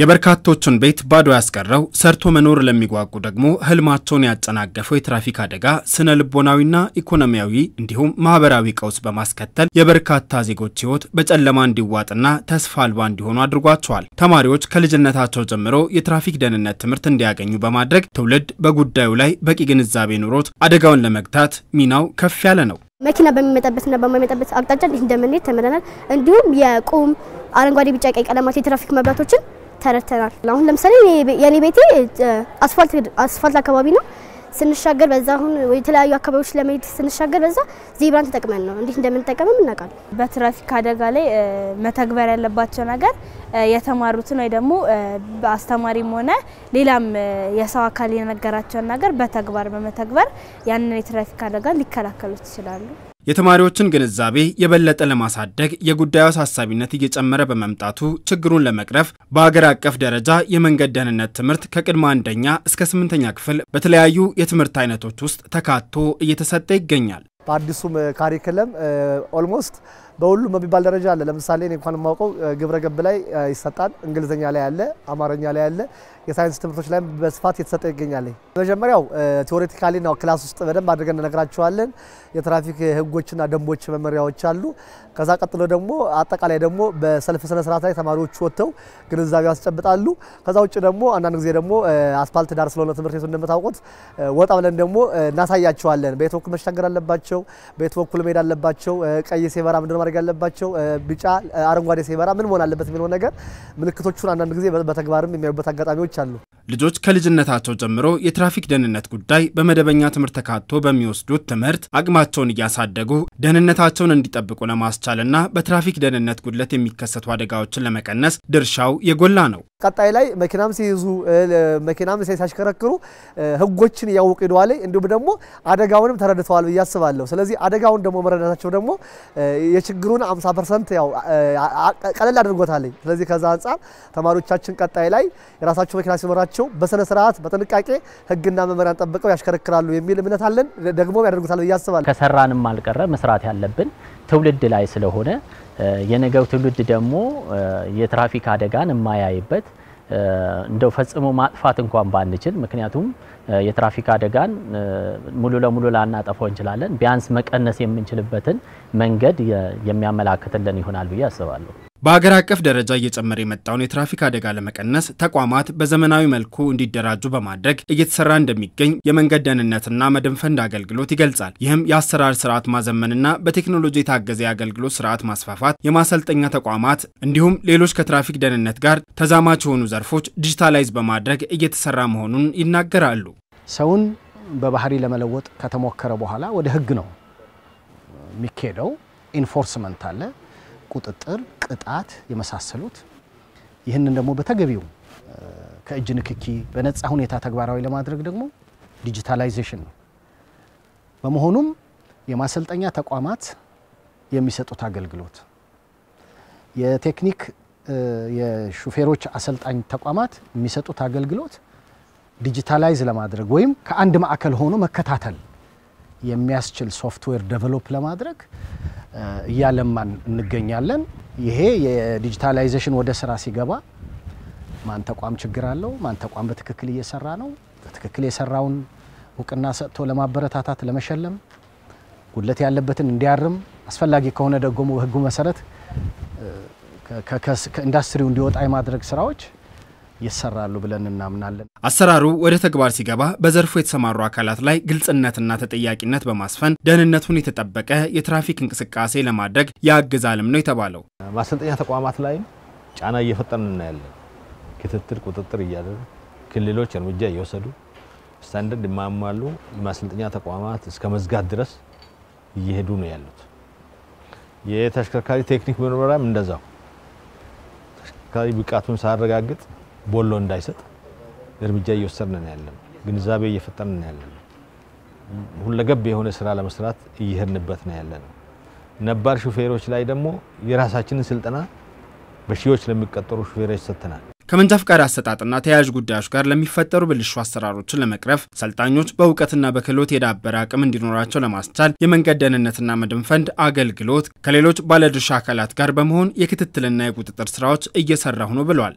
የበርካቶቹን ቤት ባዶ ያስቀረው ሰርቶ መኖር ለሚጓጉ ደግሞ ህልማቸውን ያጨናገፈው የትራፊክ አደጋ ስነ ልቦናዊና ኢኮኖሚያዊ እንዲሁም ማህበራዊ ቀውስ በማስከተል የበርካታ ዜጎች ህይወት በጨለማ እንዲዋጥና ተስፋ አልባ እንዲሆኑ አድርጓቸዋል። ተማሪዎች ከልጅነታቸው ጀምሮ የትራፊክ ደህንነት ትምህርት እንዲያገኙ በማድረግ ትውልድ በጉዳዩ ላይ በቂ ግንዛቤ ኑሮት አደጋውን ለመግታት ሚናው ከፍ ያለ ነው። መኪና በሚመጣበትና በማይመጣበት አቅጣጫ እንዴት እንደምንሄድ ተምረናል። እንዲሁም የቁም አረንጓዴ፣ ቢጫ፣ ቀይ ቀለማት የትራፊክ መብራቶችን ተረድተናል። አሁን ለምሳሌ የኔ ቤቴ አስፋልት አካባቢ ነው። ስንሻገር በዛ አሁን የተለያዩ አካባቢዎች ለመሄድ ስንሻገር በዛ ዜብራን ተጠቅመን ነው እንዴት እንደምንጠቀምም እናውቃለን። በትራፊክ አደጋ ላይ መተግበር ያለባቸው ነገር የተማሩትን ወይ ደግሞ አስተማሪም ሆነ ሌላም የሰው አካል የነገራቸውን ነገር በተግባር በመተግበር ያንን የትራፊክ አደጋ ሊከላከሉት ይችላሉ። የተማሪዎችን ግንዛቤ የበለጠ ለማሳደግ የጉዳዩ አሳሳቢነት እየጨመረ በመምጣቱ ችግሩን ለመቅረፍ በአገር አቀፍ ደረጃ የመንገድ ደህንነት ትምህርት ከቅድመ አንደኛ እስከ ስምንተኛ ክፍል በተለያዩ የትምህርት አይነቶች ውስጥ ተካቶ እየተሰጠ ይገኛል። በአዲሱም ካሪክለም ኦልሞስት በሁሉም በሚባል ደረጃ አለ። ለምሳሌ እኔ እንኳን የማውቀው ግብረ ገብ ላይ ይሰጣል፣ እንግሊዝኛ ላይ አለ፣ አማርኛ ላይ አለ፣ የሳይንስ ትምህርቶች ላይ በስፋት የተሰጠ ይገኛል። መጀመሪያው ቴዎሬቲካሊ ነው፣ ክላስ ውስጥ በደንብ አድርገን እነግራችኋለን። የትራፊክ ህጎችና ደንቦች መመሪያዎች አሉ። ከዛ ቀጥሎ ደግሞ አጠቃላይ ደግሞ በሰልፍ ስነስርዓት ላይ ተማሪዎቹ ወጥተው ግንዛቤ ያስጨብጣሉ። ከዛ ውጭ ደግሞ አንዳንድ ጊዜ ደግሞ አስፓልት ዳር ስለሆነ ትምህርት ቤቱ እንደምታውቁት ወጣ ብለን ደግሞ እናሳያቸዋለን። በየት በኩል መሻገር አለባቸው፣ በየት በኩል መሄድ አለባቸው፣ ቀይ ሴበራ ምንድነው ማድረግ ያለባቸው ቢጫ፣ አረንጓዴ ሲበራ ምን መሆን አለበት የሚለው ነገር ምልክቶቹን አንዳንድ ጊዜ በተግባርም የሚያዩበት አጋጣሚዎች አሉ። ልጆች ከልጅነታቸው ጀምሮ የትራፊክ ደህንነት ጉዳይ በመደበኛ ትምህርት ተካቶ በሚወስዱት ትምህርት አቅማቸውን እያሳደጉ ደህንነታቸውን እንዲጠብቁ ለማስቻልና በትራፊክ ደህንነት ጉድለት የሚከሰቱ አደጋዎችን ለመቀነስ ድርሻው የጎላ ነው። ቀጣይ ላይ መኪናም ሲይዙ መኪናም ሲያሽከረክሩ ህጎችን እያወቁ ሄደዋል። እንዲሁም ደግሞ አደጋውንም ተረድተዋል ብዬ አስባለሁ። ስለዚህ አደጋውን ደግሞ መረዳታቸው ደግሞ የችግሩን 50 ፐርሰንት ያው ቀለል አድርጎታል። ስለዚህ ከዛ አንጻር ተማሪዎቻችን ቀጣይ ላይ የራሳቸው መኪና ሲኖራቸው ናቸው። በስነ ስርዓት በጥንቃቄ ህግና መመሪያን ጠብቀው ያሽከረክራሉ የሚል እምነት አለን። ደግሞ ያደርጉታል ብዬ አስባለሁ። ከሰራንም አልቀረ መስራት ያለብን ትውልድ ላይ ስለሆነ የነገው ትውልድ ደግሞ የትራፊክ አደጋን የማያይበት እንደው ፈጽሞ ማጥፋት እንኳን ባንችል፣ ምክንያቱም የትራፊክ አደጋን ሙሉ ለሙሉ ላናጠፋው እንችላለን። ቢያንስ መቀነስ የምንችልበትን መንገድ የሚያመላክትልን ይሆናል ብዬ አስባለሁ። በሀገር አቀፍ ደረጃ እየጨመረ የመጣውን የትራፊክ አደጋ ለመቀነስ ተቋማት በዘመናዊ መልኩ እንዲደራጁ በማድረግ እየተሰራ እንደሚገኝ የመንገድ ደህንነትና መድን ፈንድ አገልግሎት ይገልጻል። ይህም የአሰራር ስርዓት ማዘመንና በቴክኖሎጂ የታገዘ የአገልግሎት ስርዓት ማስፋፋት፣ የማሰልጠኛ ተቋማት እንዲሁም ሌሎች ከትራፊክ ደህንነት ጋር ተዛማች የሆኑ ዘርፎች ዲጂታላይዝ በማድረግ እየተሰራ መሆኑን ይናገራሉ። ሰውን በባህሪ ለመለወጥ ከተሞከረ በኋላ ወደ ህግ ነው የሚካሄደው። ኢንፎርስመንት አለ ቁጥጥር፣ ቅጣት የመሳሰሉት ይህንን ደግሞ በተገቢው ከእጅ ንክኪ በነፃ ሁኔታ ተግባራዊ ለማድረግ ደግሞ ዲጂታላይዜሽን ነው። በመሆኑም የማሰልጠኛ ተቋማት የሚሰጡት አገልግሎት የቴክኒክ የሹፌሮች አሰልጣኝ ተቋማት የሚሰጡት አገልግሎት ዲጂታላይዝ ለማድረግ ወይም ከአንድ ማዕከል ሆኖ መከታተል የሚያስችል ሶፍትዌር ደቨሎፕ ለማድረግ እያለማን እንገኛለን። ይሄ የዲጂታላይዜሽን ወደ ስራ ሲገባ ማን ተቋም ችግር አለው፣ ማን ተቋም በትክክል እየሰራ ነው፣ በትክክል የሰራውን እውቅና ሰጥቶ ለማበረታታት ለመሸለም፣ ጉድለት ያለበትን እንዲያርም፣ አስፈላጊ ከሆነ ደግሞ ህጉ መሰረት ከኢንዱስትሪው እንዲወጣ የማድረግ ስራዎች ይሰራሉ ብለን እናምናለን። አሰራሩ ወደ ተግባር ሲገባ በዘርፉ የተሰማሩ አካላት ላይ ግልጽነትና ተጠያቂነት በማስፈን ደህንነቱን የተጠበቀ የትራፊክ እንቅስቃሴ ለማድረግ ያግዛልም ነው የተባለው። ማሰልጠኛ ተቋማት ላይም ጫና እየፈጠርን እናያለን። ክትትል፣ ቁጥጥር እያደረግ ክልሎች እርምጃ እየወሰዱ ስታንደርድ የማያሟሉ ማሰልጠኛ ተቋማት እስከ መዝጋት ድረስ እየሄዱ ነው ያሉት። የተሽከርካሪ ቴክኒክ ምርመራም እንደዛው ተሽከርካሪ ብቃቱን ሳያረጋግጥ ቦሎ እንዳይሰጥ እርምጃ እየወሰድን ነው ያለን፣ ግንዛቤ እየፈጠርን ነው ያለን፣ ሁለገብ የሆነ ስራ ለመስራት እየሄድንበት ነው ያለን። ነባር ሹፌሮች ላይ ደግሞ የራሳችንን ስልጠና በሺዎች ለሚቀጠሩ ሹፌሮች ሰጥተናል። ከመንጃ ፍቃድ አሰጣጥና ተያያዥ ጉዳዮች ጋር ለሚፈጠሩ ብልሹ አሰራሮችን ለመቅረፍ ሰልጣኞች በእውቀትና በክህሎት የዳበረ አቅም እንዲኖራቸው ለማስቻል የመንገድ ደህንነትና መድን ፈንድ አገልግሎት ከሌሎች ባለድርሻ አካላት ጋር በመሆን የክትትልና የቁጥጥር ስራዎች እየሰራሁ ነው ብለዋል